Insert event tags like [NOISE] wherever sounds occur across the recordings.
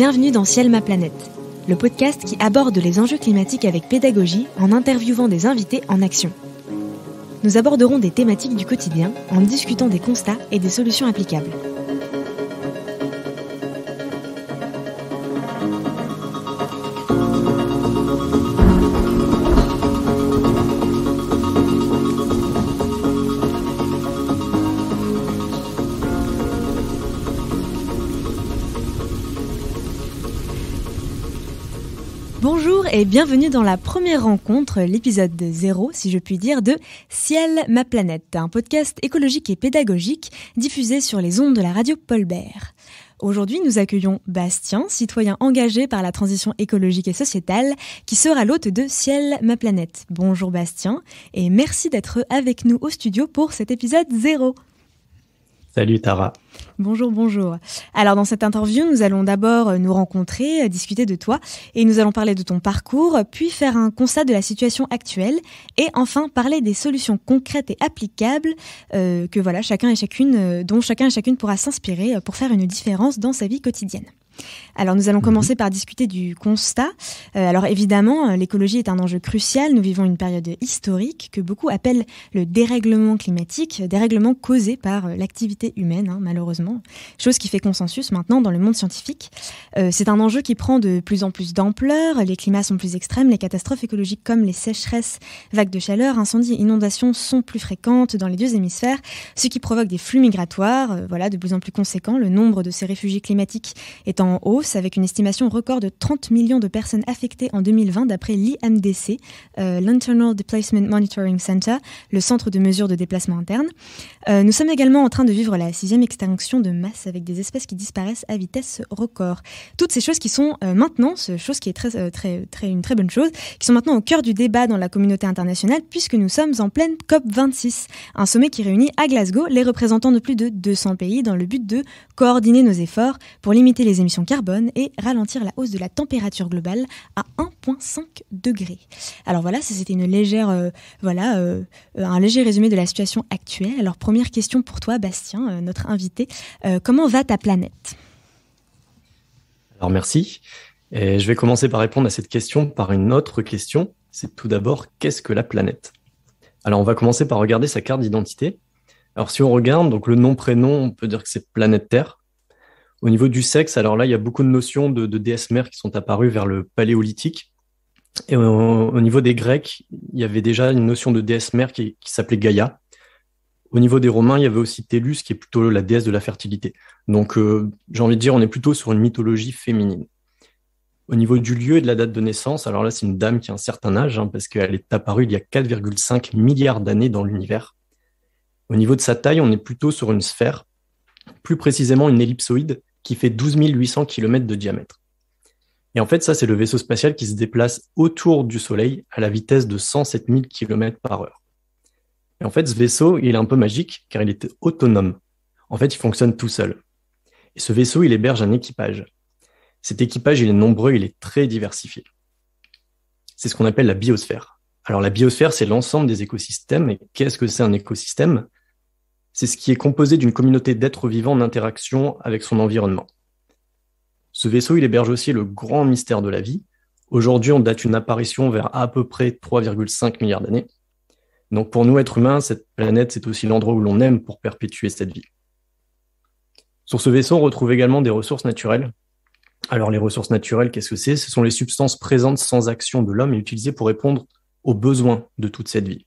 Bienvenue dans Ciel ma planète, le podcast qui aborde les enjeux climatiques avec pédagogie en interviewant des invités en action. Nous aborderons des thématiques du quotidien en discutant des constats et des solutions applicables. et bienvenue dans la première rencontre, l'épisode zéro, si je puis dire, de Ciel, ma planète, un podcast écologique et pédagogique diffusé sur les ondes de la radio polbert. Aujourd'hui, nous accueillons Bastien, citoyen engagé par la transition écologique et sociétale, qui sera l'hôte de Ciel, ma planète. Bonjour Bastien, et merci d'être avec nous au studio pour cet épisode zéro. Salut Tara. Bonjour, bonjour. Alors dans cette interview, nous allons d'abord euh, nous rencontrer, euh, discuter de toi et nous allons parler de ton parcours, puis faire un constat de la situation actuelle et enfin parler des solutions concrètes et applicables euh, que voilà chacun et chacune, dont chacun et chacune pourra s'inspirer pour faire une différence dans sa vie quotidienne. Alors nous allons mhm. commencer par discuter du constat. Euh, alors évidemment, euh, l'écologie est un enjeu crucial. Nous vivons une période historique que beaucoup appellent le dérèglement climatique, dérèglement causé par euh, l'activité humaine, hein, malheureusement. Chose qui fait consensus maintenant dans le monde scientifique. c'est un enjeu qui prend de plus en plus d'ampleur. Les climats sont plus extrêmes, les catastrophes écologiques comme les sécheresses, vagues de chaleur, incendies, inondations sont plus fréquentes dans les deux hémisphères, ce qui provoque des flux migratoires, voilà, de plus en plus conséquents. Le nombre de ces réfugiés climatiques étant hausse avec une estimation record de 30 millions de personnes affectées en 2020 d'après l'IMDC, euh, l'Internal Displacement Monitoring Center, le centre de mesure de déplacement interne. Euh, nous sommes également en train de vivre la sixième extinction de masse avec des espèces qui disparaissent à vitesse record. Toutes ces choses qui sont euh, maintenant, ce chose qui est très, très, très, une très bonne chose, qui sont maintenant au cœur du débat dans la communauté internationale puisque nous sommes en pleine COP26, un sommet qui réunit à Glasgow les représentants de plus de 200 pays dans le but de coordonner nos efforts pour limiter les émissions carbone et ralentir la hausse de la température globale à 1,5 degré. Alors voilà, c'était une légère, euh, voilà, euh, un léger résumé de la situation actuelle. Alors première question pour toi, Bastien, euh, notre invité. comment va ta planète Alors merci. je vais commencer par répondre à cette question par une autre question. C'est tout d'abord, qu'est-ce que la planète Alors on va commencer par regarder sa carte d'identité. Alors si on regarde, donc le nom prénom, on peut dire que c'est planète Terre. Au niveau du sexe, alors là, il y a beaucoup de notions de, déesse mère qui sont apparues vers le paléolithique. Et au, niveau des Grecs, il y avait déjà une notion de déesse mère qui, s'appelait Gaïa. Au niveau des Romains, il y avait aussi Tellus, qui est plutôt la déesse de la fertilité. Donc, euh, j'ai envie de dire, on est plutôt sur une mythologie féminine. Au niveau du lieu et de la date de naissance, alors là, c'est une dame qui a un certain âge, hein, parce qu'elle est apparue il y a 4,5 milliards d'années dans l'univers. Au niveau de sa taille, on est plutôt sur une sphère, plus précisément une ellipsoïde, qui fait 12 800 km de diamètre. Et en fait, ça, c'est le vaisseau spatial qui se déplace autour du Soleil à la vitesse de 107 000 km par heure. Et en fait, ce vaisseau, il est un peu magique car il est autonome. En fait, il fonctionne tout seul. Et ce vaisseau, il héberge un équipage. Cet équipage, il est nombreux, il est très diversifié. C'est ce qu'on appelle la biosphère. Alors la biosphère, c'est l'ensemble des écosystèmes. Et qu'est-ce que c'est un écosystème c'est ce qui est composé d'une communauté d'êtres vivants en interaction avec son environnement. Ce vaisseau, il héberge aussi le grand mystère de la vie. Aujourd'hui, on date une apparition vers à peu près 3,5 milliards d'années. Donc pour nous, êtres humains, cette planète, c'est aussi l'endroit où l'on aime pour perpétuer cette vie. Sur ce vaisseau, on retrouve également des ressources naturelles. Alors les ressources naturelles, qu'est-ce que c'est Ce sont les substances présentes sans action de l'homme et utilisées pour répondre aux besoins de toute cette vie.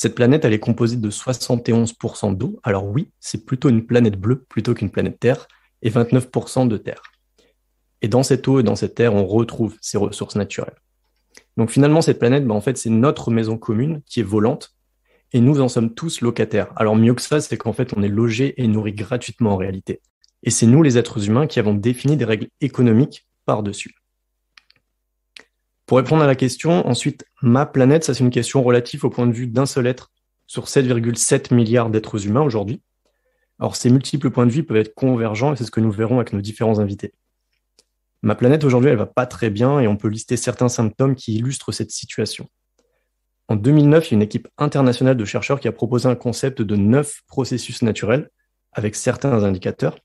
Cette planète, elle est composée de 71% d'eau. Alors oui, c'est plutôt une planète bleue plutôt qu'une planète Terre, et 29% de terre. Et dans cette eau et dans cette terre, on retrouve ces ressources naturelles. Donc finalement, cette planète, bah, en fait, c'est notre maison commune qui est volante, et nous en sommes tous locataires. Alors mieux que ça, c'est qu'en fait, on est logé et nourri gratuitement en réalité. Et c'est nous, les êtres humains, qui avons défini des règles économiques par-dessus. Pour répondre à la question, ensuite, ma planète, ça c'est une question relative au point de vue d'un seul être sur 7,7 milliards d'êtres humains aujourd'hui. Alors ces multiples points de vue peuvent être convergents et c'est ce que nous verrons avec nos différents invités. Ma planète aujourd'hui, elle va pas très bien et on peut lister certains symptômes qui illustrent cette situation. En 2009, il y a une équipe internationale de chercheurs qui a proposé un concept de neuf processus naturels avec certains indicateurs.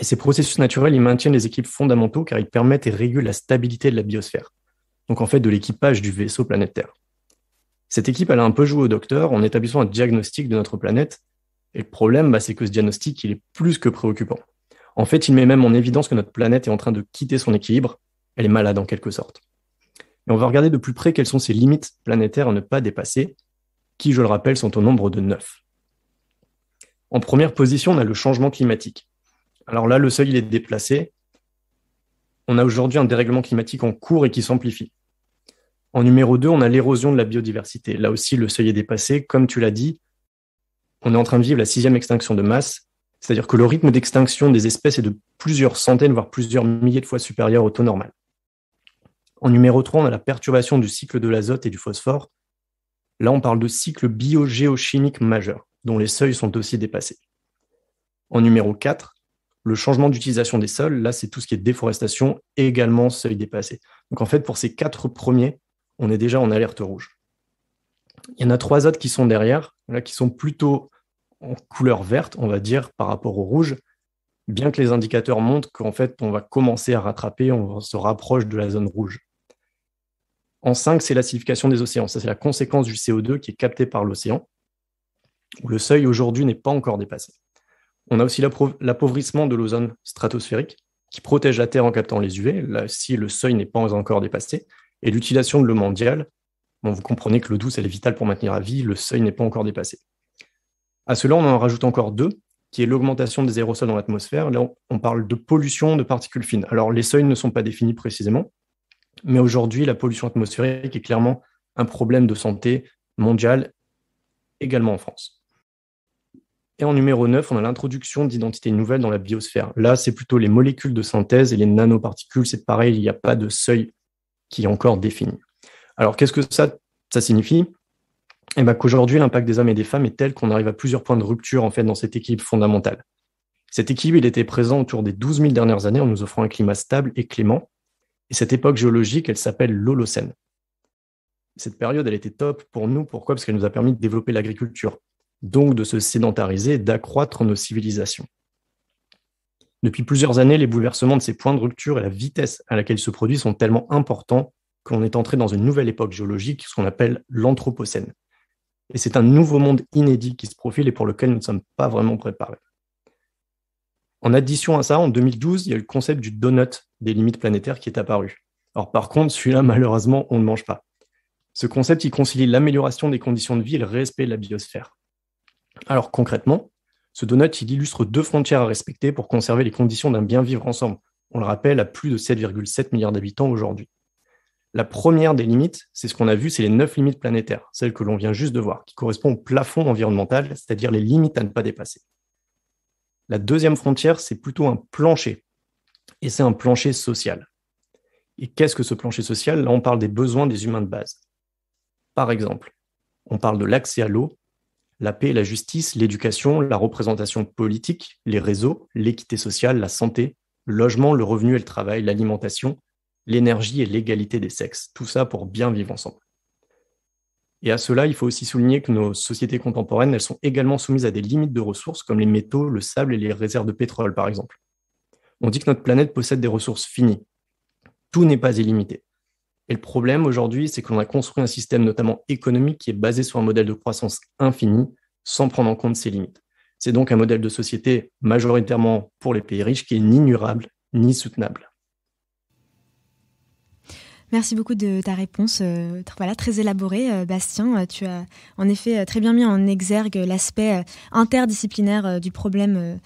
Et ces processus naturels, ils maintiennent les équipes fondamentaux car ils permettent et régulent la stabilité de la biosphère donc en fait de l'équipage du vaisseau planétaire. Cette équipe, elle a un peu joué au docteur en établissant un diagnostic de notre planète. Et le problème, bah, c'est que ce diagnostic, il est plus que préoccupant. En fait, il met même en évidence que notre planète est en train de quitter son équilibre. Elle est malade en quelque sorte. Et on va regarder de plus près quelles sont ses limites planétaires à ne pas dépasser, qui, je le rappelle, sont au nombre de 9. En première position, on a le changement climatique. Alors là, le seuil, est déplacé on a aujourd'hui un dérèglement climatique en cours et qui s'amplifie. En numéro 2, on a l'érosion de la biodiversité. Là aussi, le seuil est dépassé. Comme tu l'as dit, on est en train de vivre la sixième extinction de masse. C'est-à-dire que le rythme d'extinction des espèces est de plusieurs centaines, voire plusieurs milliers de fois supérieur au taux normal. En numéro 3, on a la perturbation du cycle de l'azote et du phosphore. Là, on parle de cycle biogéochimique majeur, dont les seuils sont aussi dépassés. En numéro 4, le changement d'utilisation des sols, là, c'est tout ce qui est déforestation également seuil dépassé. Donc en fait, pour ces quatre premiers, on est déjà en alerte rouge. Il y en a trois autres qui sont derrière, là, qui sont plutôt en couleur verte, on va dire, par rapport au rouge, bien que les indicateurs montrent qu'en fait, on va commencer à rattraper, on se rapproche de la zone rouge. En cinq, c'est l'acidification des océans. Ça, c'est la conséquence du CO2 qui est capté par l'océan. Le seuil aujourd'hui n'est pas encore dépassé. On a aussi l'appauvrissement de l'ozone stratosphérique qui protège la Terre en captant les UV, si le seuil n'est pas encore dépassé, et l'utilisation de l'eau mondiale. Bon, vous comprenez que l'eau douce, elle est vitale pour maintenir la vie, le seuil n'est pas encore dépassé. À cela, on en rajoute encore deux, qui est l'augmentation des aérosols dans l'atmosphère. Là, on parle de pollution de particules fines. Alors, les seuils ne sont pas définis précisément, mais aujourd'hui, la pollution atmosphérique est clairement un problème de santé mondiale, également en France. Et en numéro 9, on a l'introduction d'identités nouvelles dans la biosphère. Là, c'est plutôt les molécules de synthèse et les nanoparticules. C'est pareil, il n'y a pas de seuil qui est encore défini. Alors, qu'est-ce que ça, ça signifie eh bien, Qu'aujourd'hui, l'impact des hommes et des femmes est tel qu'on arrive à plusieurs points de rupture en fait, dans cet équilibre fondamental. Cet équilibre, il était présent autour des 12 000 dernières années en nous offrant un climat stable et clément. Et cette époque géologique, elle s'appelle l'Holocène. Cette période, elle était top pour nous. Pourquoi Parce qu'elle nous a permis de développer l'agriculture, donc de se sédentariser, d'accroître nos civilisations. Depuis plusieurs années, les bouleversements de ces points de rupture et la vitesse à laquelle ils se produisent sont tellement importants qu'on est entré dans une nouvelle époque géologique, ce qu'on appelle l'Anthropocène. Et c'est un nouveau monde inédit qui se profile et pour lequel nous ne sommes pas vraiment préparés. En addition à ça, en 2012, il y a eu le concept du donut des limites planétaires qui est apparu. Alors par contre, celui-là, malheureusement, on ne mange pas. Ce concept, il concilie l'amélioration des conditions de vie et le respect de la biosphère. Alors concrètement, ce donut, il illustre deux frontières à respecter pour conserver les conditions d'un bien vivre ensemble. On le rappelle, à plus de 7,7 milliards d'habitants aujourd'hui. La première des limites, c'est ce qu'on a vu, c'est les neuf limites planétaires, celles que l'on vient juste de voir, qui correspondent au plafond environnemental, c'est-à-dire les limites à ne pas dépasser. La deuxième frontière, c'est plutôt un plancher, et c'est un plancher social. Et qu'est-ce que ce plancher social Là, on parle des besoins des humains de base. Par exemple, on parle de l'accès à l'eau la paix, la justice, l'éducation, la représentation politique, les réseaux, l'équité sociale, la santé, le logement, le revenu et le travail, l'alimentation, l'énergie et l'égalité des sexes. Tout ça pour bien vivre ensemble. Et à cela, il faut aussi souligner que nos sociétés contemporaines, elles sont également soumises à des limites de ressources comme les métaux, le sable et les réserves de pétrole, par exemple. On dit que notre planète possède des ressources finies. Tout n'est pas illimité. Et le problème aujourd'hui, c'est qu'on a construit un système notamment économique qui est basé sur un modèle de croissance infinie sans prendre en compte ses limites. C'est donc un modèle de société majoritairement pour les pays riches qui est ni durable ni soutenable. Merci beaucoup de ta réponse, euh, voilà, très élaborée, euh, Bastien. Euh, tu as en effet très bien mis en exergue l'aspect interdisciplinaire du problème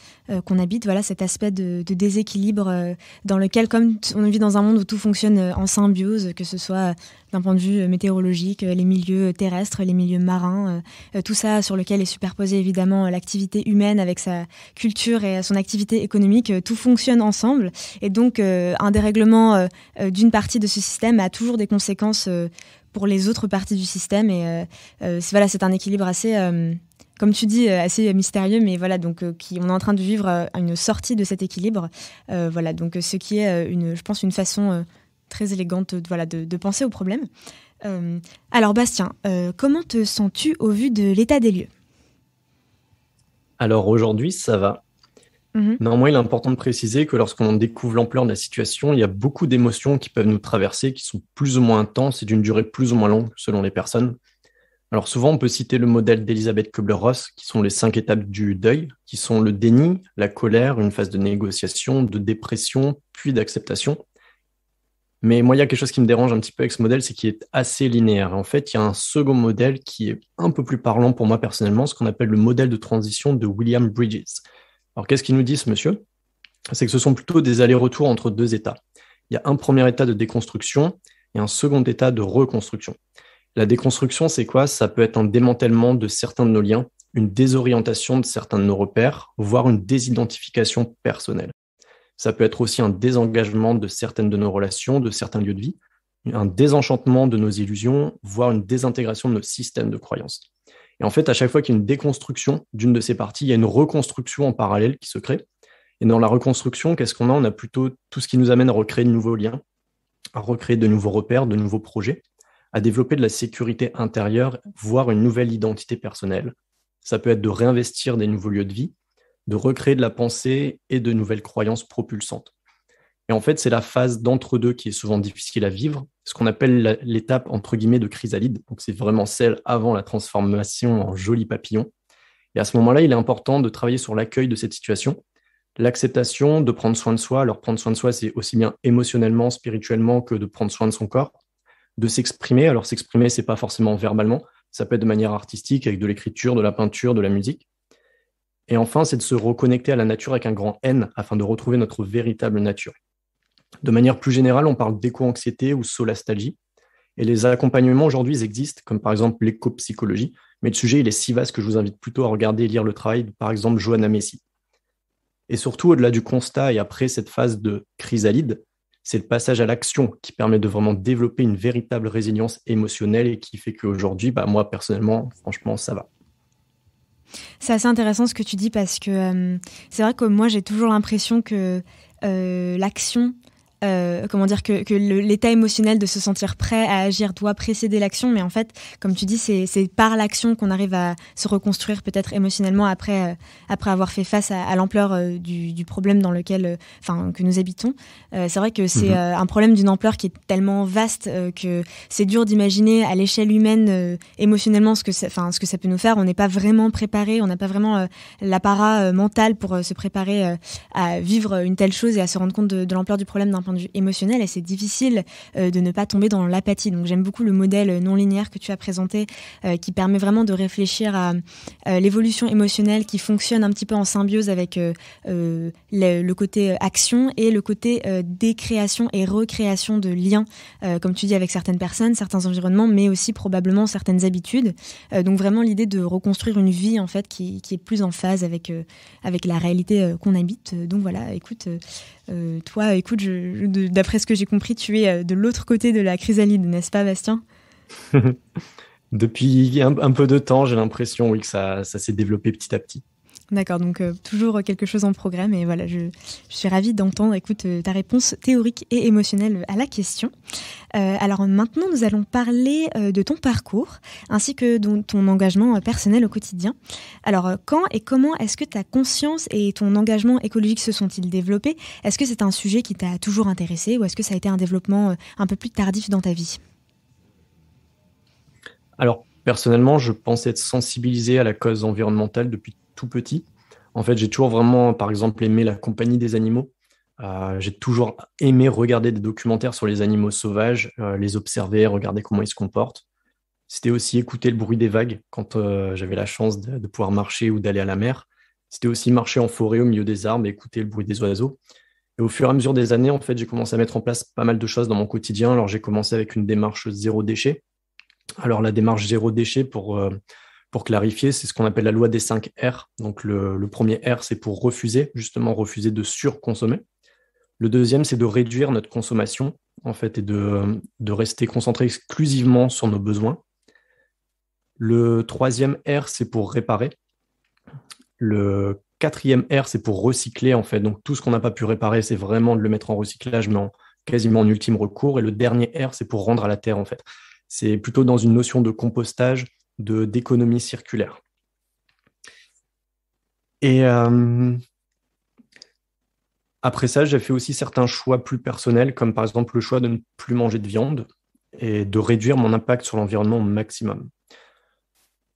qu'on habite, voilà, cet aspect de, de déséquilibre dans lequel, comme on vit dans un monde où tout fonctionne en symbiose, que ce soit d'un point de vue météorologique, les milieux terrestres, les milieux marins, tout ça sur lequel est superposée évidemment l'activité humaine avec sa culture et son activité économique, tout fonctionne ensemble. Et donc, un dérèglement d'une partie de ce système a toujours des conséquences euh, pour les autres parties du système. Et euh, euh, c'est, voilà, c'est un équilibre assez, comme tu dis, assez mystérieux, mais voilà, donc qui, on est en train de vivre une sortie de cet équilibre. voilà, donc ce qui est, une, je pense, une façon très élégante voilà, de, penser au problème. alors Bastien, comment te sens-tu au vu de l'état des lieux Alors aujourd'hui, ça va. Mhm. Néanmoins, il est important de préciser que lorsqu'on découvre l'ampleur de la situation, il y a beaucoup d'émotions qui peuvent nous traverser, qui sont plus ou moins intenses et d'une durée plus ou moins longue selon les personnes. Alors souvent, on peut citer le modèle d'Elisabeth Kubler-Ross, qui sont les cinq étapes du deuil, qui sont le déni, la colère, une phase de négociation, de dépression, puis d'acceptation. Mais moi, il y a quelque chose qui me dérange un petit peu avec ce modèle, c'est qu'il est assez linéaire. En fait, il y a un second modèle qui est un peu plus parlant pour moi personnellement, ce qu'on appelle le modèle de transition de William Bridges, alors qu'est-ce qu'ils nous disent, monsieur C'est que ce sont plutôt des allers-retours entre deux états. Il y a un premier état de déconstruction et un second état de reconstruction. La déconstruction, c'est quoi Ça peut être un démantèlement de certains de nos liens, une désorientation de certains de nos repères, voire une désidentification personnelle. Ça peut être aussi un désengagement de certaines de nos relations, de certains lieux de vie, un désenchantement de nos illusions, voire une désintégration de nos systèmes de croyances. Et en fait, à chaque fois qu'il y a une déconstruction d'une de ces parties, il y a une reconstruction en parallèle qui se crée. Et dans la reconstruction, qu'est-ce qu'on a On a plutôt tout ce qui nous amène à recréer de nouveaux liens, à recréer de nouveaux repères, de nouveaux projets, à développer de la sécurité intérieure, voire une nouvelle identité personnelle. Ça peut être de réinvestir des nouveaux lieux de vie, de recréer de la pensée et de nouvelles croyances propulsantes. Et en fait, c'est la phase d'entre-deux qui est souvent difficile à vivre, ce qu'on appelle l'étape entre guillemets de chrysalide. Donc, c'est vraiment celle avant la transformation en joli papillon. Et à ce moment-là, il est important de travailler sur l'accueil de cette situation, l'acceptation de prendre soin de soi. Alors, prendre soin de soi, c'est aussi bien émotionnellement, spirituellement que de prendre soin de son corps, de s'exprimer. Alors, s'exprimer, c'est pas forcément verbalement, ça peut être de manière artistique, avec de l'écriture, de la peinture, de la musique. Et enfin, c'est de se reconnecter à la nature avec un grand N afin de retrouver notre véritable nature. De manière plus générale, on parle d'éco-anxiété ou solastalgie. Et les accompagnements aujourd'hui, existent, comme par exemple l'éco-psychologie. Mais le sujet, il est si vaste que je vous invite plutôt à regarder et lire le travail de, par exemple, Johanna Messi. Et surtout, au-delà du constat et après cette phase de chrysalide, c'est le passage à l'action qui permet de vraiment développer une véritable résilience émotionnelle et qui fait qu'aujourd'hui, bah, moi, personnellement, franchement, ça va. C'est assez intéressant ce que tu dis parce que euh, c'est vrai que moi, j'ai toujours l'impression que euh, l'action euh, comment dire que, l'état émotionnel de se sentir prêt à agir doit précéder l'action, mais en fait, comme tu dis, c'est par l'action qu'on arrive à se reconstruire peut-être émotionnellement après, euh, après avoir fait face à, l'ampleur euh, du, problème dans lequel, enfin, que nous habitons. c'est vrai que c'est mhm. un problème d'une ampleur qui est tellement vaste que c'est dur d'imaginer à l'échelle humaine émotionnellement ce que, ça, ce que ça peut nous faire. On n'est pas vraiment préparé, on n'a pas vraiment l'apparat mental pour se préparer à vivre une telle chose et à se rendre compte de, l'ampleur du problème d'un émotionnelle, émotionnel et c'est difficile euh, de ne pas tomber dans l'apathie. Donc j'aime beaucoup le modèle non linéaire que tu as présenté euh, qui permet vraiment de réfléchir à euh, l'évolution émotionnelle qui fonctionne un petit peu en symbiose avec le, côté action et le côté décréation et recréation de liens, comme tu dis, avec certaines personnes, certains environnements, mais aussi probablement certaines habitudes. donc vraiment l'idée de reconstruire une vie en fait qui, qui est plus en phase avec, avec la réalité qu'on habite. Donc voilà, écoute, euh, toi, écoute, d'après ce que j'ai compris, tu es euh, de l'autre côté de la chrysalide, n'est-ce pas, Bastien [LAUGHS] Depuis un, peu de temps, j'ai l'impression oui, que ça s'est développé petit à petit. D'accord, donc euh, toujours quelque chose en progrès, et voilà, je, suis ravie d'entendre, écoute, euh, ta réponse théorique et émotionnelle à la question. Euh, alors maintenant, nous allons parler de ton parcours, ainsi que de ton engagement personnel au quotidien. Alors, quand et comment est-ce que ta conscience et ton engagement écologique se sont-ils développés Est-ce que c'est un sujet qui t'a toujours intéressé, ou est-ce que ça a été un développement un peu plus tardif dans ta vie Alors, personnellement, je pense être sensibilisé à la cause environnementale depuis tout petit. En fait, j'ai toujours vraiment, par exemple, aimé la compagnie des animaux. Euh, j'ai toujours aimé regarder des documentaires sur les animaux sauvages, euh, les observer, regarder comment ils se comportent. C'était aussi écouter le bruit des vagues quand euh, j'avais la chance de, pouvoir marcher ou d'aller à la mer. C'était aussi marcher en forêt au milieu des arbres et écouter le bruit des oiseaux. Et au fur et à mesure des années, en fait, j'ai commencé à mettre en place pas mal de choses dans mon quotidien. Alors, j'ai commencé avec une démarche zéro déchet. Alors, la démarche zéro déchet, pour pour clarifier, c'est ce qu'on appelle la loi des 5 R. Donc le, premier R, c'est pour refuser, justement refuser de surconsommer. Le deuxième, c'est de réduire notre consommation, en fait, et de, rester concentré exclusivement sur nos besoins. Le troisième R, c'est pour réparer. Le quatrième R, c'est pour recycler, en fait. Donc tout ce qu'on n'a pas pu réparer, c'est vraiment de le mettre en recyclage, mais en, quasiment en ultime recours. Et le dernier R, c'est pour rendre à la terre, en fait. C'est plutôt dans une notion de compostage, d'économie circulaire. Et euh, après ça, j'ai fait aussi certains choix plus personnels, comme par exemple le choix de ne plus manger de viande et de réduire mon impact sur l'environnement au maximum.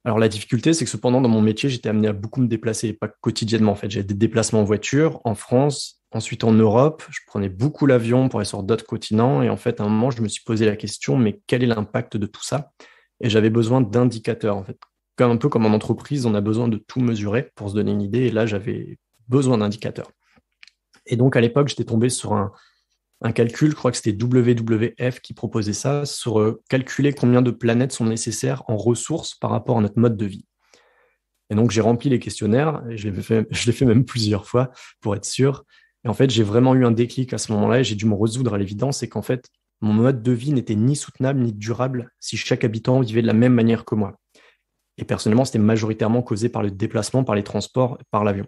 Alors la difficulté, c'est que cependant, dans mon métier, j'étais amené à beaucoup me déplacer, pas quotidiennement en fait. J'avais des déplacements en voiture en France, ensuite en Europe, je prenais beaucoup l'avion pour aller sur d'autres continents, et en fait, à un moment, je me suis posé la question, mais quel est l'impact de tout ça et j'avais besoin d'indicateurs en fait. Comme un peu comme en entreprise, on a besoin de tout mesurer pour se donner une idée, et là j'avais besoin d'indicateurs. Et donc à l'époque, j'étais tombé sur un, calcul, je crois que c'était WWF qui proposait ça, sur euh, calculer combien de planètes sont nécessaires en ressources par rapport à notre mode de vie. Et donc j'ai rempli les questionnaires, je l'ai fait, [LAUGHS] je l'ai fait même plusieurs fois pour être sûr. Et en fait, j'ai vraiment eu un déclic à ce moment-là, et j'ai dû me résoudre à l'évidence, c'est qu'en fait, mon mode de vie n'était ni soutenable ni durable si chaque habitant vivait de la même manière que moi. Et personnellement, c'était majoritairement causé par le déplacement, par les transports, par l'avion.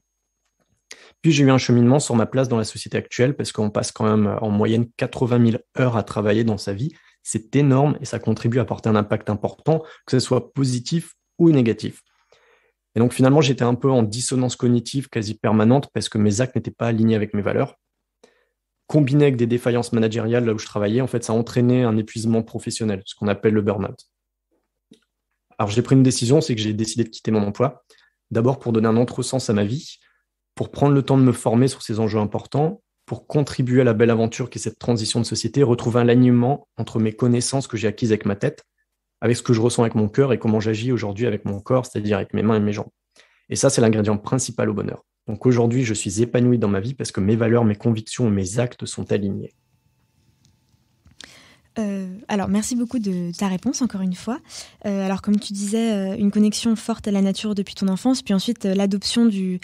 Puis j'ai eu un cheminement sur ma place dans la société actuelle parce qu'on passe quand même euh, en moyenne 80 000 heures à travailler dans sa vie. C'est énorme et ça contribue à porter un impact important, que ce soit positif ou négatif. Et donc finalement, j'étais un peu en dissonance cognitive quasi permanente parce que mes actes n'étaient pas alignés avec mes valeurs combiné avec des défaillances managériales là où je travaillais, en fait, ça entraînait un épuisement professionnel, ce qu'on appelle le burn-out. Alors j'ai pris une décision, c'est que j'ai décidé de quitter mon emploi, d'abord pour donner un autre sens à ma vie, pour prendre le temps de me former sur ces enjeux importants, pour contribuer à la belle aventure est cette transition de société, retrouver un alignement entre mes connaissances que j'ai acquises avec ma tête, avec ce que je ressens avec mon cœur et comment j'agis aujourd'hui avec mon corps, c'est-à-dire avec mes mains et mes jambes. Et ça, c'est l'ingrédient principal au bonheur. Donc aujourd'hui, je suis épanoui dans ma vie parce que mes valeurs, mes convictions, mes actes sont alignés. Euh, alors, merci beaucoup de ta réponse, encore une fois. Euh, alors, comme tu disais, euh, une connexion forte à la nature depuis ton enfance, puis ensuite l'adoption de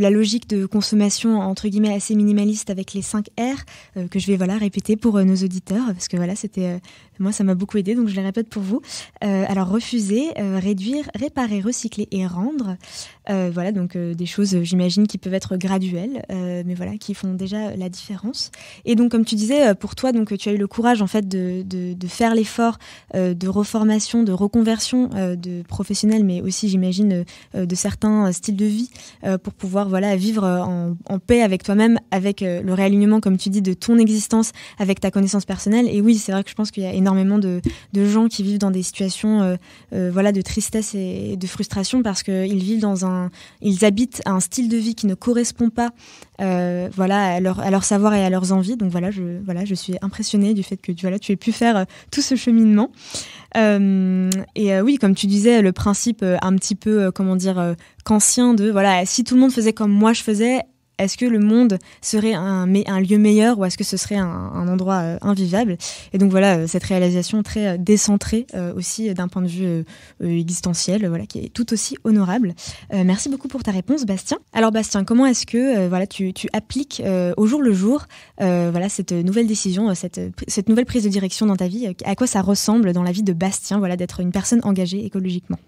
la logique de consommation, entre guillemets, assez minimaliste avec les 5 R, que je vais voilà, répéter pour nos auditeurs, parce que voilà, c'était moi, ça m'a beaucoup aidé, donc je les répète pour vous. alors, refuser, réduire, réparer, recycler et rendre. Euh, voilà, donc euh, des choses, euh, j'imagine, qui peuvent être graduelles, mais voilà, qui font déjà la différence. Et donc, comme tu disais, pour toi, donc, tu as eu le courage, en fait, de, faire l'effort de reformation, de reconversion de professionnels, mais aussi, j'imagine, de certains styles de vie pour pouvoir, voilà, vivre en, paix avec toi-même, avec le réalignement, comme tu dis, de ton existence avec ta connaissance personnelle. Et oui, c'est vrai que je pense qu'il y a énormément de, gens qui vivent dans des situations, voilà, de tristesse et de frustration parce qu'ils vivent dans un ils habitent un style de vie qui ne correspond pas euh, voilà, à leur, à, savoir et à leurs envies. Donc voilà, je, voilà, je suis impressionnée du fait que tu aies pu faire euh, tout ce cheminement. Euh, et oui, comme tu disais, le principe un petit peu, comment dire, qu'ancien de, voilà, si tout le monde faisait comme moi je faisais, est-ce que le monde serait un, lieu meilleur ou est-ce que ce serait un, endroit euh, invivable Et donc voilà, euh, cette réalisation très euh, décentrée aussi d'un point de vue existentiel, voilà, qui est tout aussi honorable. merci beaucoup pour ta réponse, Bastien. Alors Bastien, comment est-ce que voilà, tu, appliques au jour le jour voilà, cette nouvelle décision, cette, cette nouvelle prise de direction dans ta vie À quoi ça ressemble dans la vie de Bastien voilà, d'être une personne engagée écologiquement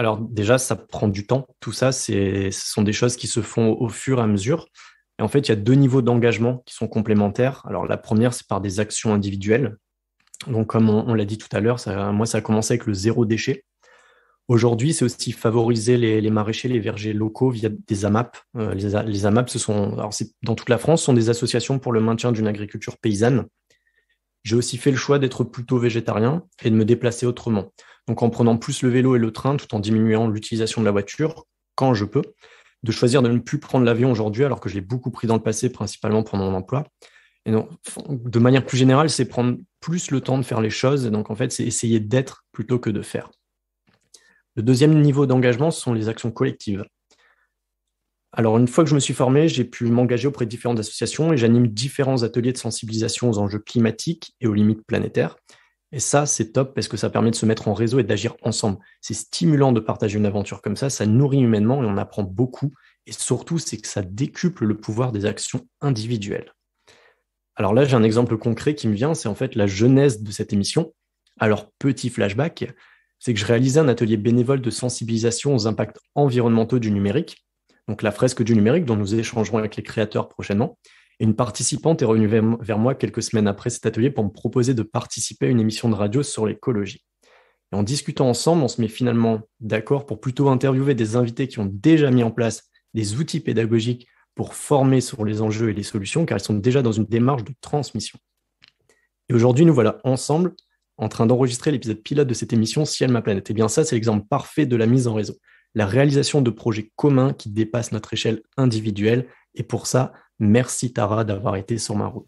alors déjà, ça prend du temps. Tout ça, ce sont des choses qui se font au fur et à mesure. Et en fait, il y a deux niveaux d'engagement qui sont complémentaires. Alors la première, c'est par des actions individuelles. Donc comme on, l'a dit tout à l'heure, moi, ça a commencé avec le zéro déchet. Aujourd'hui, c'est aussi favoriser les, maraîchers, les vergers locaux via des AMAP. Euh, les, AMAP, ce sont, alors dans toute la France, sont des associations pour le maintien d'une agriculture paysanne. J'ai aussi fait le choix d'être plutôt végétarien et de me déplacer autrement. Donc en prenant plus le vélo et le train tout en diminuant l'utilisation de la voiture quand je peux, de choisir de ne plus prendre l'avion aujourd'hui alors que j'ai beaucoup pris dans le passé, principalement pour mon emploi. Et donc, de manière plus générale, c'est prendre plus le temps de faire les choses. Et donc en fait, c'est essayer d'être plutôt que de faire. Le deuxième niveau d'engagement, sont les actions collectives alors, une fois que je me suis formé, j'ai pu m'engager auprès de différentes associations et j'anime différents ateliers de sensibilisation aux enjeux climatiques et aux limites planétaires. Et ça, c'est top parce que ça permet de se mettre en réseau et d'agir ensemble. C'est stimulant de partager une aventure comme ça, ça nourrit humainement et on apprend beaucoup. Et surtout, c'est que ça décuple le pouvoir des actions individuelles. Alors là, j'ai un exemple concret qui me vient, c'est en fait la genèse de cette émission. Alors, petit flashback, c'est que je réalisais un atelier bénévole de sensibilisation aux impacts environnementaux du numérique donc la fresque du numérique dont nous échangerons avec les créateurs prochainement. une participante est revenue vers moi quelques semaines après cet atelier pour me proposer de participer à une émission de radio sur l'écologie. Et en discutant ensemble, on se met finalement d'accord pour plutôt interviewer des invités qui ont déjà mis en place des outils pédagogiques pour former sur les enjeux et les solutions, car ils sont déjà dans une démarche de transmission. Et aujourd'hui, nous voilà ensemble en train d'enregistrer l'épisode pilote de cette émission Ciel ma planète. Et eh bien ça, c'est l'exemple parfait de la mise en réseau la réalisation de projets communs qui dépassent notre échelle individuelle. Et pour ça, Merci Tara d'avoir été sur ma route.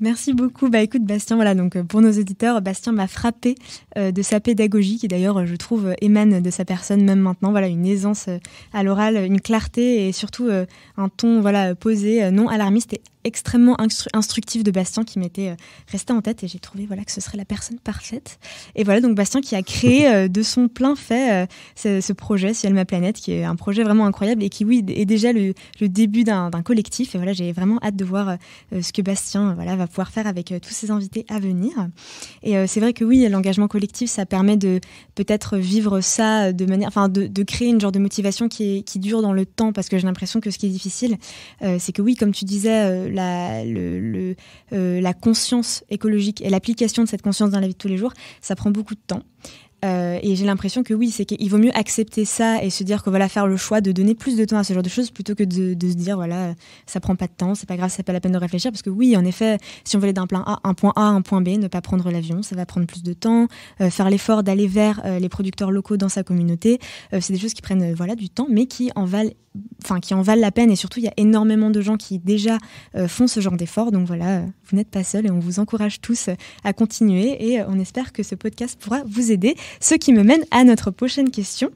Merci beaucoup. Bah écoute Bastien, voilà donc euh, pour nos auditeurs, Bastien m'a frappé euh, de sa pédagogie qui d'ailleurs euh, je trouve émane de sa personne même maintenant. Voilà une aisance à l'oral, une clarté et surtout un ton voilà posé, non alarmiste et extrêmement instructif de Bastien qui m'était resté en tête et j'ai trouvé voilà que ce serait la personne parfaite. Et voilà donc Bastien qui a créé [LAUGHS] de son plein fait ce, projet Ciel ma planète qui est un projet vraiment incroyable et qui oui est déjà le, le début d'un collectif et voilà j'ai vraiment hâte de voir euh, ce que Bastien euh, voilà, va pouvoir faire avec euh, tous ses invités à venir. Et c'est vrai que oui, l'engagement collectif, ça permet de peut-être vivre ça de manière, enfin, de, créer une genre de motivation qui, qui dure dans le temps, parce que j'ai l'impression que ce qui est difficile, c'est que oui, comme tu disais, la, la conscience écologique et l'application de cette conscience dans la vie de tous les jours, ça prend beaucoup de temps. Euh, et j'ai l'impression que oui, c'est qu'il vaut mieux accepter ça et se dire qu'on va voilà, faire le choix de donner plus de temps à ce genre de choses plutôt que de, se dire voilà, ça prend pas de temps, c'est pas grave, c'est pas la peine de réfléchir parce que oui, en effet, si on veut aller d'un point A, un point A, un point B, ne pas prendre l'avion, ça va prendre plus de temps. Euh, faire l'effort d'aller vers euh, les producteurs locaux dans sa communauté, c'est des choses qui prennent voilà du temps, mais qui en valent, enfin qui en valent la peine. Et surtout, il y a énormément de gens qui déjà font ce genre d'effort. Donc voilà, vous n'êtes pas seul et on vous encourage tous à continuer. Et on espère que ce podcast pourra vous aider. Ce qui me mène à notre prochaine question.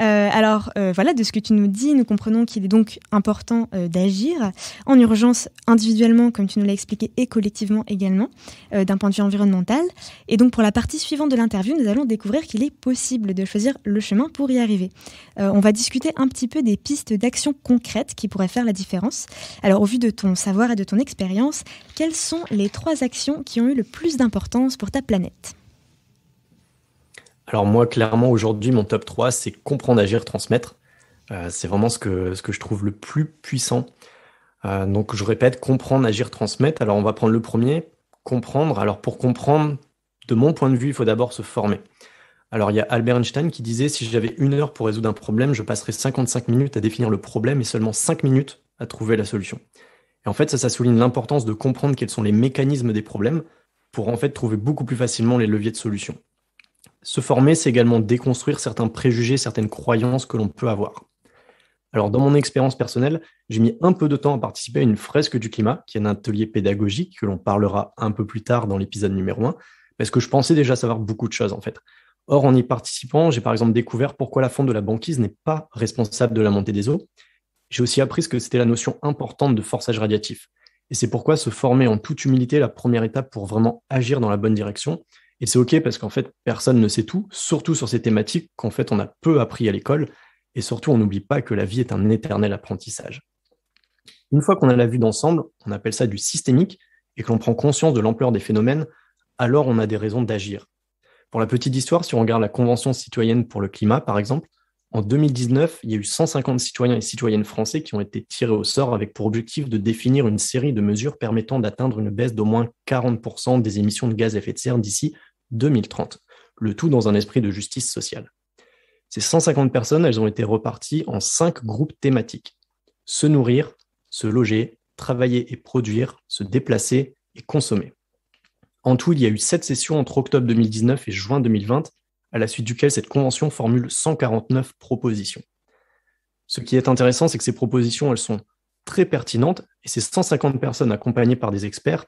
Euh, alors euh, voilà, de ce que tu nous dis, nous comprenons qu'il est donc important euh, d'agir en urgence individuellement, comme tu nous l'as expliqué, et collectivement également, d'un point de vue environnemental. Et donc pour la partie suivante de l'interview, nous allons découvrir qu'il est possible de choisir le chemin pour y arriver. on va discuter un petit peu des pistes d'action concrètes qui pourraient faire la différence. Alors au vu de ton savoir et de ton expérience, quelles sont les trois actions qui ont eu le plus d'importance pour ta planète alors moi, clairement, aujourd'hui, mon top 3, c'est comprendre, agir, transmettre. Euh, c'est vraiment ce que, ce que je trouve le plus puissant. Euh, donc je répète, comprendre, agir, transmettre. Alors on va prendre le premier, comprendre. Alors pour comprendre, de mon point de vue, il faut d'abord se former. Alors il y a Albert Einstein qui disait, si j'avais une heure pour résoudre un problème, je passerais 55 minutes à définir le problème et seulement 5 minutes à trouver la solution. Et en fait, ça, ça souligne l'importance de comprendre quels sont les mécanismes des problèmes pour en fait trouver beaucoup plus facilement les leviers de solution. Se former, c'est également déconstruire certains préjugés, certaines croyances que l'on peut avoir. Alors, dans mon expérience personnelle, j'ai mis un peu de temps à participer à une fresque du climat, qui est un atelier pédagogique que l'on parlera un peu plus tard dans l'épisode numéro 1, parce que je pensais déjà savoir beaucoup de choses en fait. Or, en y participant, j'ai par exemple découvert pourquoi la fonte de la banquise n'est pas responsable de la montée des eaux. J'ai aussi appris ce que c'était la notion importante de forçage radiatif. Et c'est pourquoi se former en toute humilité est la première étape pour vraiment agir dans la bonne direction, et c'est OK parce qu'en fait, personne ne sait tout, surtout sur ces thématiques qu'en fait, on a peu appris à l'école. Et surtout, on n'oublie pas que la vie est un éternel apprentissage. Une fois qu'on a la vue d'ensemble, on appelle ça du systémique, et que l'on prend conscience de l'ampleur des phénomènes, alors on a des raisons d'agir. Pour la petite histoire, si on regarde la Convention citoyenne pour le climat, par exemple, en 2019, il y a eu 150 citoyens et citoyennes français qui ont été tirés au sort avec pour objectif de définir une série de mesures permettant d'atteindre une baisse d'au moins 40% des émissions de gaz à effet de serre d'ici 2030, le tout dans un esprit de justice sociale. Ces 150 personnes, elles ont été reparties en cinq groupes thématiques. Se nourrir, se loger, travailler et produire, se déplacer et consommer. En tout, il y a eu sept sessions entre octobre 2019 et juin 2020, à la suite duquel cette convention formule 149 propositions. Ce qui est intéressant, c'est que ces propositions, elles sont très pertinentes et ces 150 personnes accompagnées par des experts,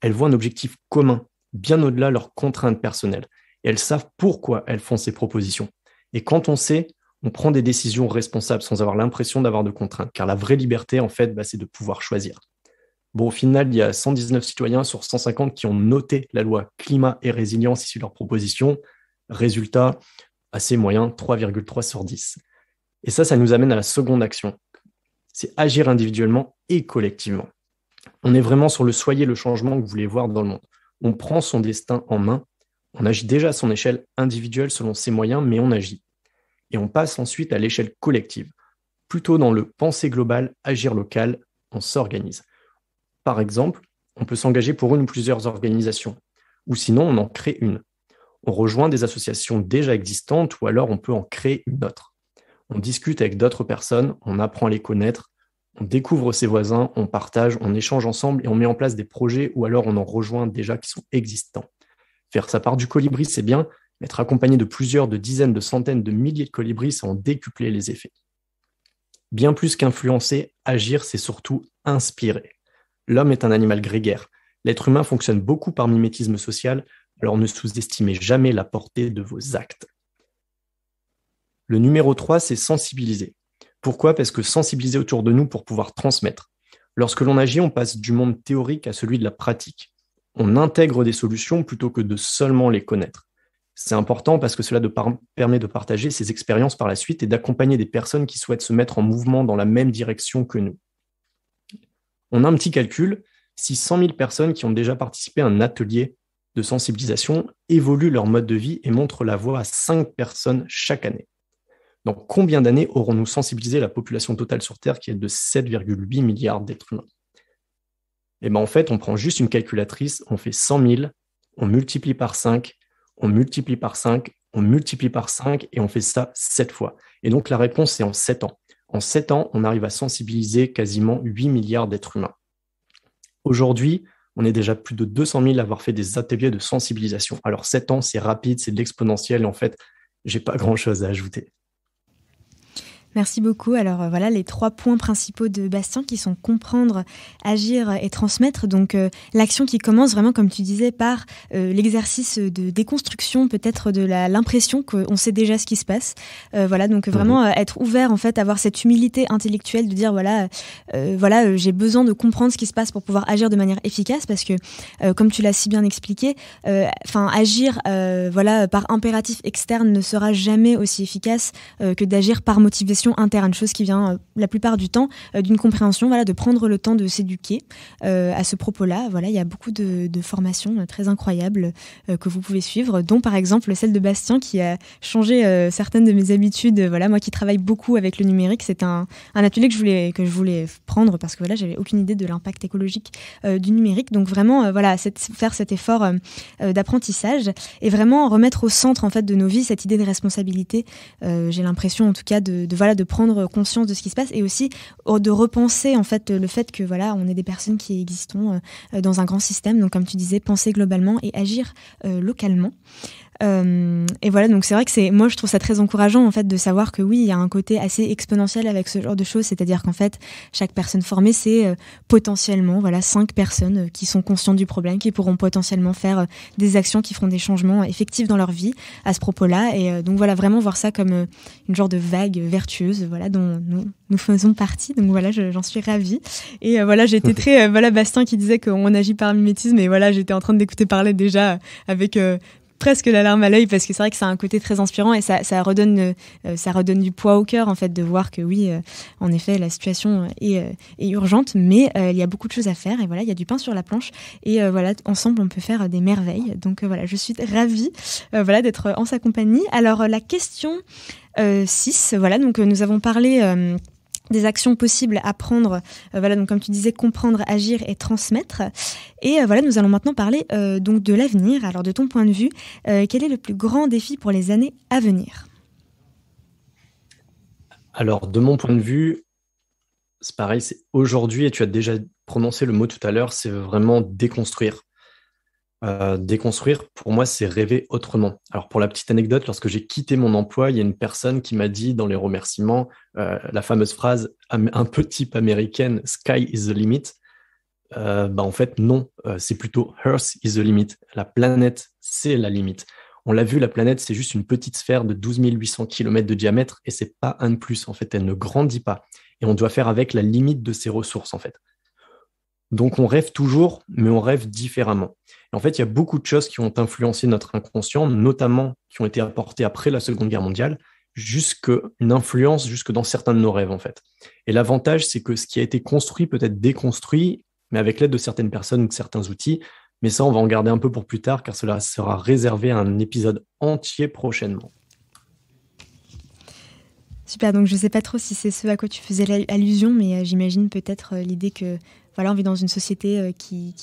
elles voient un objectif commun bien au-delà de leurs contraintes personnelles. elles savent pourquoi elles font ces propositions. Et quand on sait, on prend des décisions responsables sans avoir l'impression d'avoir de contraintes. Car la vraie liberté, en fait, bah, c'est de pouvoir choisir. Bon, au final, il y a 119 citoyens sur 150 qui ont noté la loi climat et résilience issue de leur proposition. Résultat, assez moyen, 3,3 sur 10. Et ça, ça nous amène à la seconde action. C'est agir individuellement et collectivement. On est vraiment sur le soyez le changement que vous voulez voir dans le monde on prend son destin en main, on agit déjà à son échelle individuelle selon ses moyens, mais on agit. Et on passe ensuite à l'échelle collective, plutôt dans le penser global, agir local, on s'organise. Par exemple, on peut s'engager pour une ou plusieurs organisations, ou sinon on en crée une. On rejoint des associations déjà existantes ou alors on peut en créer une autre. On discute avec d'autres personnes, on apprend à les connaître, on découvre ses voisins, on partage, on échange ensemble et on met en place des projets ou alors on en rejoint déjà qui sont existants. Faire sa part du colibri, c'est bien, être accompagné de plusieurs, de dizaines, de centaines, de milliers de colibris, c'est en décupler les effets. Bien plus qu'influencer, agir, c'est surtout inspirer. L'homme est un animal grégaire. L'être humain fonctionne beaucoup par mimétisme social, alors ne sous-estimez jamais la portée de vos actes. Le numéro 3, c'est sensibiliser. Pourquoi Parce que sensibiliser autour de nous pour pouvoir transmettre. Lorsque l'on agit, on passe du monde théorique à celui de la pratique. On intègre des solutions plutôt que de seulement les connaître. C'est important parce que cela permet de partager ses expériences par la suite et d'accompagner des personnes qui souhaitent se mettre en mouvement dans la même direction que nous. On a un petit calcul, si 100 000 personnes qui ont déjà participé à un atelier de sensibilisation évoluent leur mode de vie et montrent la voie à 5 personnes chaque année. Dans combien d'années aurons-nous sensibilisé la population totale sur Terre qui est de 7,8 milliards d'êtres humains Eh bien en fait, on prend juste une calculatrice, on fait 100 000, on multiplie par 5, on multiplie par 5, on multiplie par 5 et on fait ça 7 fois. Et donc la réponse c'est en 7 ans. En 7 ans, on arrive à sensibiliser quasiment 8 milliards d'êtres humains. Aujourd'hui, on est déjà plus de 200 000 à avoir fait des ateliers de sensibilisation. Alors 7 ans, c'est rapide, c'est de l'exponentiel. En fait, j'ai pas grand-chose à ajouter. Merci beaucoup. Alors euh, voilà les trois points principaux de Bastien qui sont comprendre, agir et transmettre. Donc euh, l'action qui commence vraiment, comme tu disais, par euh, l'exercice de déconstruction peut-être de l'impression qu'on sait déjà ce qui se passe. voilà donc mhm. vraiment être ouvert en fait, avoir cette humilité intellectuelle de dire voilà voilà j'ai besoin de comprendre ce qui se passe pour pouvoir agir de manière efficace parce que comme tu l'as si bien expliqué, enfin agir voilà par impératif externe ne sera jamais aussi efficace que d'agir par motivation interne, chose qui vient euh, la plupart du temps euh, d'une compréhension, voilà, de prendre le temps de s'éduquer euh, à ce propos-là. Voilà, il y a beaucoup de, formations très incroyables que vous pouvez suivre, dont par exemple celle de Bastien qui a changé certaines de mes habitudes. Voilà, moi qui travaille beaucoup avec le numérique, c'est un, un, atelier que je voulais que je voulais prendre parce que voilà, j'avais aucune idée de l'impact écologique du numérique. Donc vraiment, voilà, cette, faire cet effort d'apprentissage et vraiment remettre au centre en fait de nos vies cette idée de responsabilité. J'ai l'impression en tout cas de, de voilà de prendre conscience de ce qui se passe et aussi oh, de repenser en fait le fait que voilà on est des personnes qui existons euh, dans un grand système donc comme tu disais penser globalement et agir euh, localement euh, et voilà, donc c'est vrai que c'est, moi je trouve ça très encourageant en fait de savoir que oui, il y a un côté assez exponentiel avec ce genre de choses, c'est-à-dire qu'en fait chaque personne formée c'est euh, potentiellement voilà cinq personnes euh, qui sont conscientes du problème, qui pourront potentiellement faire des actions qui feront des changements effectifs dans leur vie à ce propos-là. Et donc voilà, vraiment voir ça comme une genre de vague vertueuse, voilà dont nous, faisons partie. Donc voilà, j'en suis ravie. Et voilà, j'étais très voilà Bastien qui disait qu'on agit par mimétisme, et voilà j'étais en train d'écouter parler déjà avec presque la larme à l'œil parce que c'est vrai que c'est un côté très inspirant et ça, redonne, euh, ça redonne du poids au cœur en fait de voir que oui, euh, en effet, la situation est, euh, urgente, mais il y a beaucoup de choses à faire et voilà, il y a du pain sur la planche et voilà, ensemble on peut faire des merveilles. Donc voilà, je suis ravie voilà d'être en sa compagnie. Alors la question 6, voilà, donc nous avons parlé des actions possibles à prendre, euh, voilà, donc comme tu disais, comprendre, agir et transmettre. Et euh, voilà, nous allons maintenant parler euh, donc de l'avenir. Alors, de ton point de vue, quel est le plus grand défi pour les années à venir Alors, de mon point de vue, c'est pareil, c'est aujourd'hui, et tu as déjà prononcé le mot tout à l'heure, c'est vraiment déconstruire. Euh, déconstruire, pour moi, c'est rêver autrement. Alors, pour la petite anecdote, lorsque j'ai quitté mon emploi, il y a une personne qui m'a dit dans les remerciements euh, la fameuse phrase un peu type américaine Sky is the limit. Euh, bah, en fait, non, euh, c'est plutôt Earth is the limit. La planète, c'est la limite. On l'a vu, la planète, c'est juste une petite sphère de 12 800 km de diamètre et c'est pas un de plus. En fait, elle ne grandit pas et on doit faire avec la limite de ses ressources, en fait. Donc on rêve toujours, mais on rêve différemment. en fait, il y a beaucoup de choses qui ont influencé notre inconscient, notamment qui ont été apportées après la Seconde Guerre mondiale, jusque une influence jusque dans certains de nos rêves en fait. Et l'avantage, c'est que ce qui a été construit peut être déconstruit, mais avec l'aide de certaines personnes ou de certains outils. Mais ça, on va en garder un peu pour plus tard, car cela sera réservé à un épisode entier prochainement. Super, donc je ne sais pas trop si c'est ce à quoi tu faisais allusion, mais euh, j'imagine peut-être euh, l'idée que voilà, on vit dans une société euh, qui,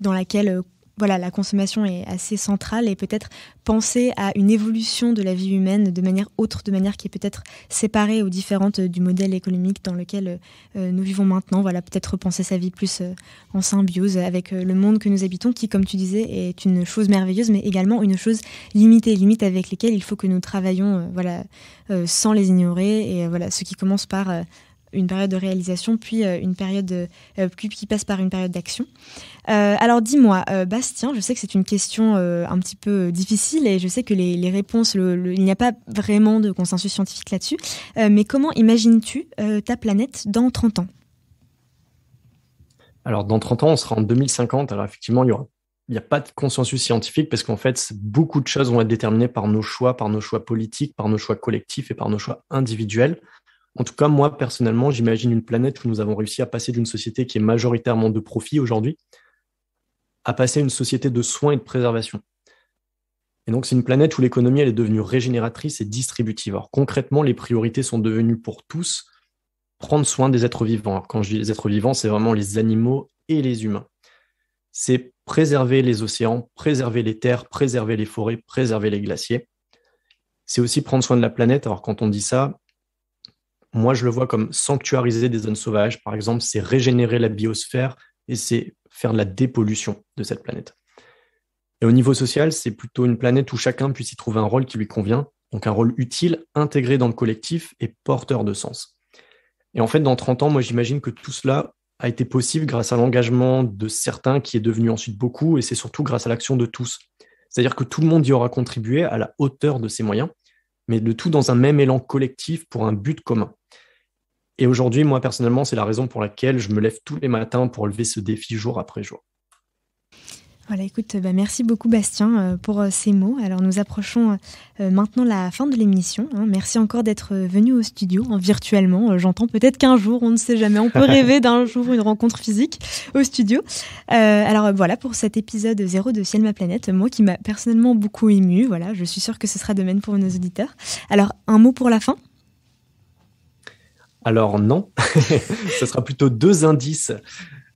dans laquelle euh, voilà, la consommation est assez centrale et peut-être penser à une évolution de la vie humaine de manière autre, de manière qui est peut-être séparée ou différente euh, du modèle économique dans lequel nous vivons maintenant. Voilà, peut-être repenser sa vie plus en symbiose avec le monde que nous habitons, qui, comme tu disais, est une chose merveilleuse, mais également une chose limitée, limite avec lesquelles il faut que nous travaillions, voilà, sans les ignorer. Et voilà, ce qui commence par une période de réalisation, puis euh, une période euh, qui passe par une période d'action. Euh, alors dis-moi, Bastien, je sais que c'est une question un petit peu difficile et je sais que les, réponses, il n'y a pas vraiment de consensus scientifique là-dessus, mais comment imagines-tu ta planète dans 30 ans alors, dans 30 ans, on sera en 2050. Alors, effectivement, il y aura il n'y a pas de consensus scientifique parce qu'en fait, beaucoup de choses vont être déterminées par nos choix, par nos choix politiques, par nos choix collectifs et par nos choix individuels. En tout cas, moi, personnellement, j'imagine une planète où nous avons réussi à passer d'une société qui est majoritairement de profit aujourd'hui à passer à une société de soins et de préservation. Et donc, c'est une planète où l'économie, elle est devenue régénératrice et distributive. Alors, concrètement, les priorités sont devenues pour tous prendre soin des êtres vivants. quand je dis les êtres vivants, c'est vraiment les animaux et les humains. C'est préserver les océans, préserver les terres, préserver les forêts, préserver les glaciers. C'est aussi prendre soin de la planète. Alors, quand on dit ça, moi, je le vois comme sanctuariser des zones sauvages, par exemple, c'est régénérer la biosphère et c'est faire de la dépollution de cette planète. Et au niveau social, c'est plutôt une planète où chacun puisse y trouver un rôle qui lui convient, donc un rôle utile, intégré dans le collectif et porteur de sens. Et en fait, dans 30 ans, moi, j'imagine que tout cela a été possible grâce à l'engagement de certains qui est devenu ensuite beaucoup, et c'est surtout grâce à l'action de tous. C'est-à-dire que tout le monde y aura contribué à la hauteur de ses moyens, mais de tout dans un même élan collectif pour un but commun. Et aujourd'hui, moi personnellement, c'est la raison pour laquelle je me lève tous les matins pour lever ce défi jour après jour écoute, bah, merci beaucoup Bastien euh, pour euh, ces mots. Alors nous approchons euh, maintenant la fin de l'émission. Hein. Merci encore d'être venu au studio hein, virtuellement. J'entends peut-être qu'un jour, on ne sait jamais, on peut [LAUGHS] rêver d'un jour une rencontre physique au studio. alors voilà pour cet épisode zéro de Ciel ma planète, moi qui m'a personnellement beaucoup ému. Voilà, je suis sûre que ce sera de même pour nos auditeurs. Alors un mot pour la fin. Alors non, [LAUGHS] ce sera plutôt deux indices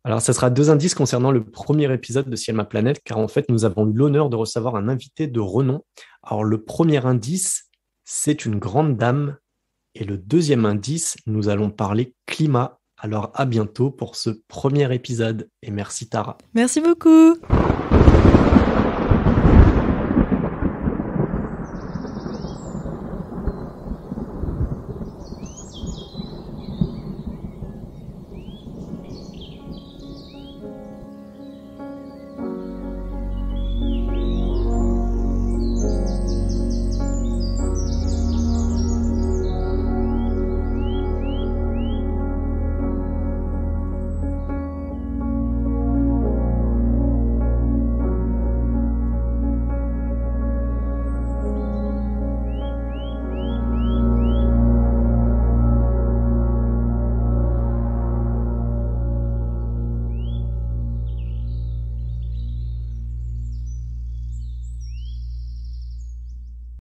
alors, ça sera deux indices concernant le premier épisode de Ciel ma planète, car en fait, nous avons eu l'honneur de recevoir un invité de renom. Alors, le premier indice, c'est une grande dame. Et le deuxième indice, nous allons parler climat. Alors, à bientôt pour ce premier épisode. Et merci, Tara. Merci beaucoup.